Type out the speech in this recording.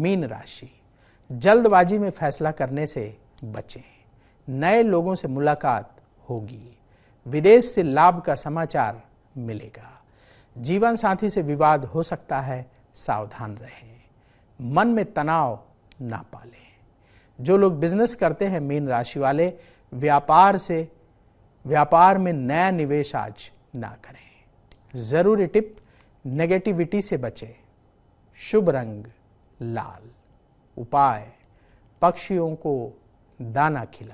mean राशि जल्दबाजी में फैसला करने से बचें नए लोगों से मुलाकात होगी विदेश से लाभ का समाचार मिलेगा जीवन साथी से विवाद हो सकता है सावधान रहें मन में तनाव ना पालें जो लोग बिजनेस करते हैं मीन राशि वाले व्यापार से व्यापार में नया निवेश आज ना करें ज़रूरी टिप नेगेटिविटी से बचें शुभ रंग लाल उपाय पक्षियों को दाना खिलाए